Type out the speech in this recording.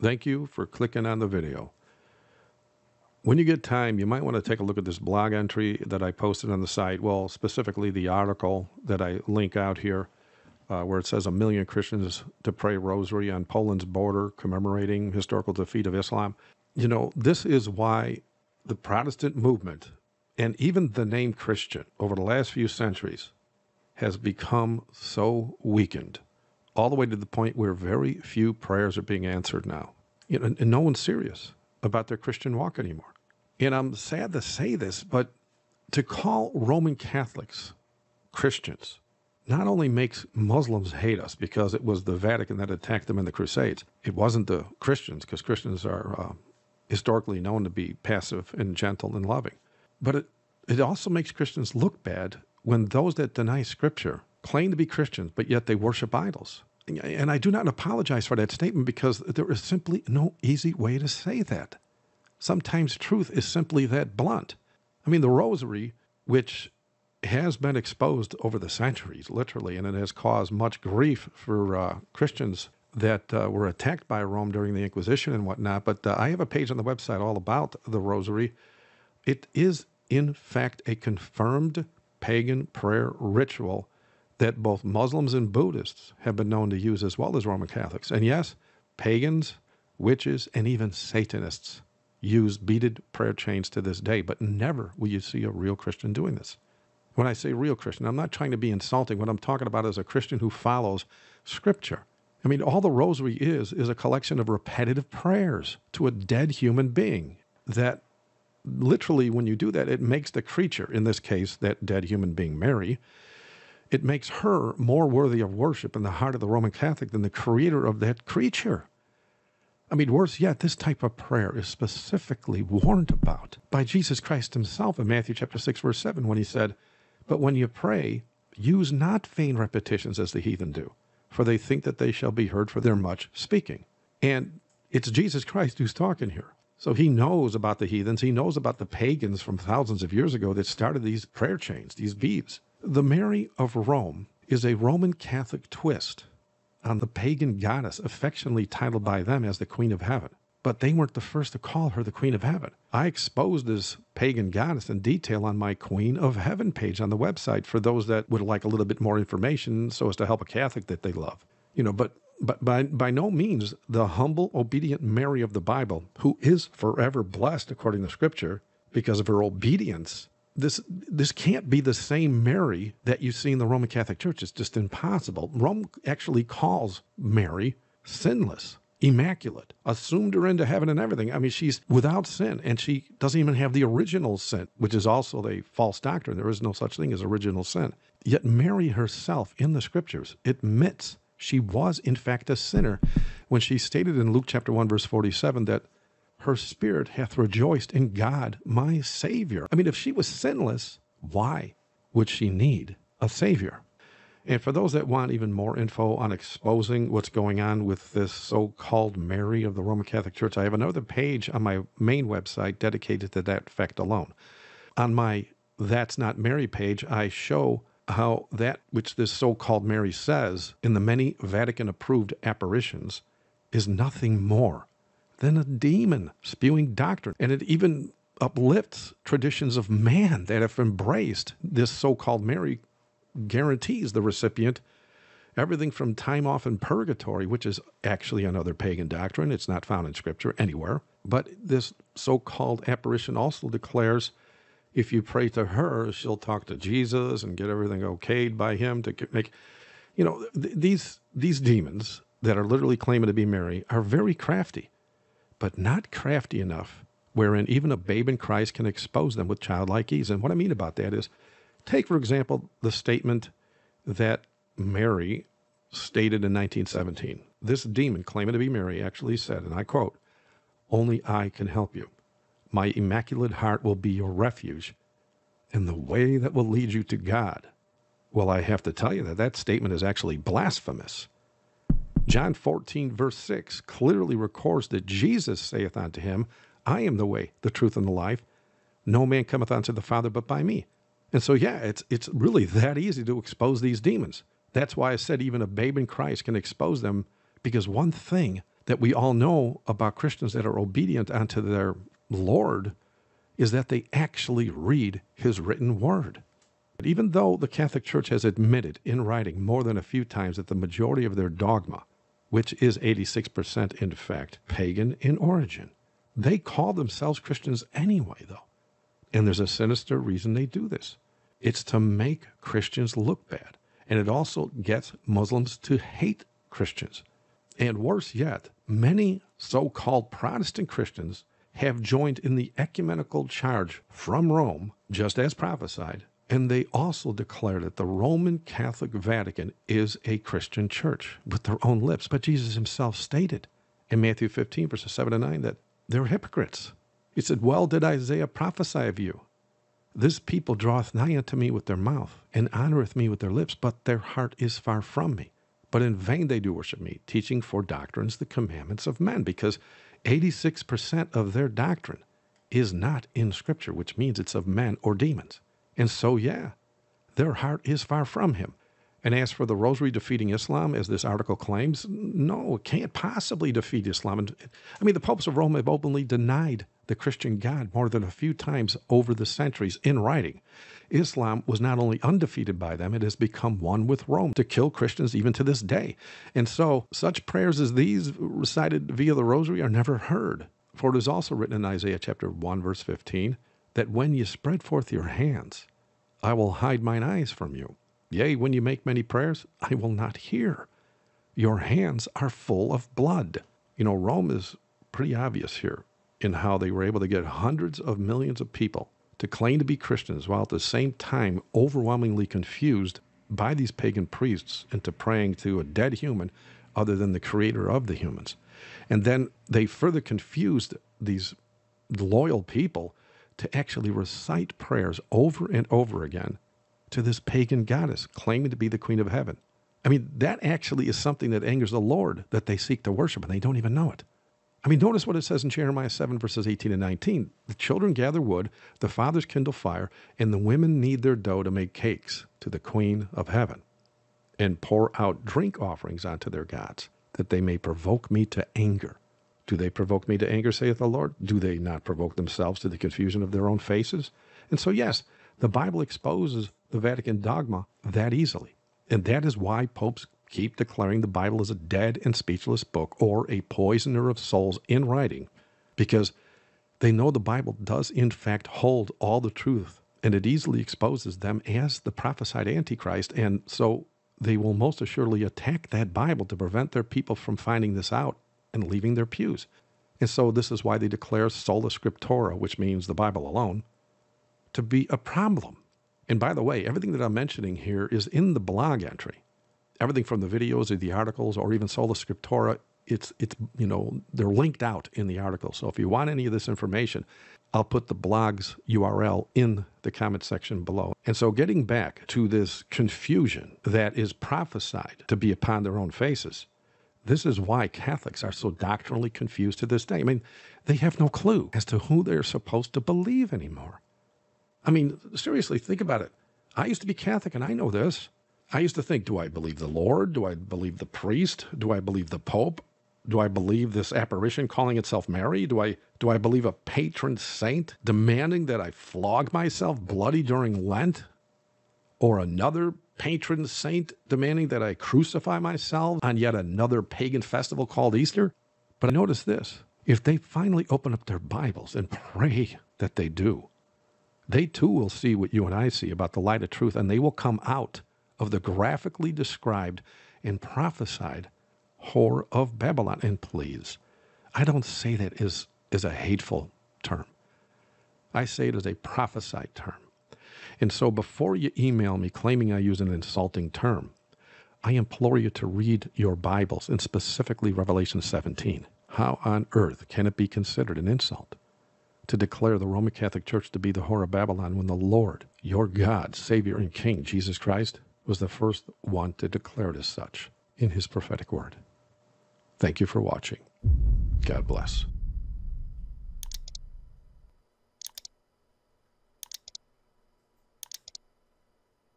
Thank you for clicking on the video. When you get time, you might want to take a look at this blog entry that I posted on the site. Well, specifically the article that I link out here, uh, where it says a million Christians to pray rosary on Poland's border commemorating historical defeat of Islam. You know, this is why the Protestant movement and even the name Christian over the last few centuries has become so weakened all the way to the point where very few prayers are being answered now. You know, and, no one's serious about their Christian walk anymore. And I'm sad to say this, but to call Roman Catholics Christians not only makes Muslims hate us because it was the Vatican that attacked them in the Crusades, it wasn't the Christians because Christians are uh, historically known to be passive and gentle and loving. But it, it also makes Christians look bad when those that deny Scripture claim to be Christians, but yet they worship idols and I do not apologize for that statement because there is simply no easy way to say that. Sometimes truth is simply that blunt. I mean, the rosary, which has been exposed over the centuries, literally, and it has caused much grief for uh, Christians that uh, were attacked by Rome during the Inquisition and whatnot. But uh, I have a page on the website all about the rosary. It is, in fact, a confirmed pagan prayer ritual that both Muslims and Buddhists have been known to use as well as Roman Catholics. And yes, pagans, witches, and even Satanists use beaded prayer chains to this day, but never will you see a real Christian doing this. When I say real Christian, I'm not trying to be insulting. What I'm talking about is a Christian who follows Scripture. I mean, all the rosary is, is a collection of repetitive prayers to a dead human being that literally, when you do that, it makes the creature, in this case, that dead human being, Mary, it makes her more worthy of worship in the heart of the Roman Catholic than the creator of that creature. I mean, worse yet, this type of prayer is specifically warned about by Jesus Christ himself in Matthew chapter 6, verse 7, when he said, But when you pray, use not vain repetitions as the heathen do, for they think that they shall be heard for their much speaking. And it's Jesus Christ who's talking here. So he knows about the heathens. He knows about the pagans from thousands of years ago that started these prayer chains, these beads. The Mary of Rome is a Roman Catholic twist on the pagan goddess affectionately titled by them as the Queen of Heaven. But they weren't the first to call her the Queen of Heaven. I exposed this pagan goddess in detail on my Queen of Heaven page on the website for those that would like a little bit more information so as to help a Catholic that they love. You know, but but by, by no means the humble, obedient Mary of the Bible, who is forever blessed according to Scripture because of her obedience this this can't be the same Mary that you see in the Roman Catholic Church. It's just impossible. Rome actually calls Mary sinless, immaculate, assumed her into heaven and everything. I mean, she's without sin, and she doesn't even have the original sin, which is also a false doctrine. There is no such thing as original sin. Yet Mary herself in the scriptures admits she was in fact a sinner when she stated in Luke chapter 1 verse 47 that her spirit hath rejoiced in God my Savior. I mean, if she was sinless, why would she need a Savior? And for those that want even more info on exposing what's going on with this so called Mary of the Roman Catholic Church, I have another page on my main website dedicated to that fact alone. On my That's Not Mary page, I show how that which this so called Mary says in the many Vatican approved apparitions is nothing more than a demon spewing doctrine. And it even uplifts traditions of man that have embraced this so called Mary guarantees the recipient everything from time off in purgatory, which is actually another pagan doctrine. It's not found in scripture anywhere. But this so called apparition also declares if you pray to her, she'll talk to Jesus and get everything okayed by him to make. You know, th- these, these demons that are literally claiming to be Mary are very crafty but not crafty enough, wherein even a babe in Christ can expose them with childlike ease. And what I mean about that is take, for example, the statement that Mary stated in 1917. This demon, claiming to be Mary, actually said, and I quote, Only I can help you. My immaculate heart will be your refuge and the way that will lead you to God. Well, I have to tell you that that statement is actually blasphemous. John 14, verse 6 clearly records that Jesus saith unto him, I am the way, the truth, and the life. No man cometh unto the Father but by me. And so, yeah, it's, it's really that easy to expose these demons. That's why I said even a babe in Christ can expose them, because one thing that we all know about Christians that are obedient unto their Lord is that they actually read his written word. But even though the Catholic Church has admitted in writing more than a few times that the majority of their dogma which is 86% in fact pagan in origin. They call themselves Christians anyway, though. And there's a sinister reason they do this it's to make Christians look bad. And it also gets Muslims to hate Christians. And worse yet, many so called Protestant Christians have joined in the ecumenical charge from Rome, just as prophesied, and they also declare that the Roman Catholic Vatican is a Christian church with their own lips. But Jesus himself stated in Matthew 15, verses 7 to 9, that they're hypocrites. He said, Well did Isaiah prophesy of you. This people draweth nigh unto me with their mouth, and honoreth me with their lips, but their heart is far from me. But in vain they do worship me, teaching for doctrines the commandments of men, because 86% of their doctrine is not in Scripture, which means it's of men or demons. And so, yeah, their heart is far from Him. And as for the rosary defeating Islam, as this article claims, no, it can't possibly defeat Islam. And, I mean, the popes of Rome have openly denied the Christian God more than a few times over the centuries in writing. Islam was not only undefeated by them, it has become one with Rome to kill Christians even to this day. And so, such prayers as these recited via the rosary are never heard. For it is also written in Isaiah chapter 1, verse 15 that when ye spread forth your hands, I will hide mine eyes from you. Yea, when ye make many prayers, I will not hear. Your hands are full of blood. You know, Rome is pretty obvious here in how they were able to get hundreds of millions of people to claim to be Christians while at the same time overwhelmingly confused by these pagan priests into praying to a dead human other than the creator of the humans. And then they further confused these loyal people to actually recite prayers over and over again to this pagan goddess claiming to be the queen of heaven. I mean, that actually is something that angers the Lord that they seek to worship and they don't even know it. I mean, notice what it says in Jeremiah 7, verses 18 and 19. The children gather wood, the fathers kindle fire, and the women knead their dough to make cakes to the queen of heaven and pour out drink offerings unto their gods, that they may provoke me to anger. Do they provoke me to anger, saith the Lord? Do they not provoke themselves to the confusion of their own faces? And so, yes, the Bible exposes the Vatican dogma that easily. And that is why popes keep declaring the Bible is a dead and speechless book or a poisoner of souls in writing, because they know the Bible does, in fact, hold all the truth, and it easily exposes them as the prophesied Antichrist. And so they will most assuredly attack that Bible to prevent their people from finding this out and leaving their pews. And so this is why they declare sola scriptura, which means the Bible alone, to be a problem. And by the way, everything that I'm mentioning here is in the blog entry. Everything from the videos or the articles or even sola scriptura, it's it's you know, they're linked out in the article. So if you want any of this information, I'll put the blog's URL in the comment section below. And so getting back to this confusion that is prophesied to be upon their own faces, this is why Catholics are so doctrinally confused to this day. I mean, they have no clue as to who they're supposed to believe anymore. I mean, seriously, think about it. I used to be Catholic and I know this. I used to think, do I believe the Lord? Do I believe the priest? Do I believe the Pope? Do I believe this apparition calling itself Mary? Do I do I believe a patron saint demanding that I flog myself bloody during Lent? Or another patron saint demanding that I crucify myself on yet another pagan festival called Easter. But I notice this if they finally open up their Bibles and pray that they do, they too will see what you and I see about the light of truth, and they will come out of the graphically described and prophesied whore of Babylon. And please, I don't say that as, as a hateful term, I say it as a prophesied term. And so before you email me claiming I use an insulting term, I implore you to read your Bibles and specifically Revelation 17. How on earth can it be considered an insult to declare the Roman Catholic Church to be the whore of Babylon when the Lord, your God, Savior, and King, Jesus Christ, was the first one to declare it as such in his prophetic word? Thank you for watching. God bless.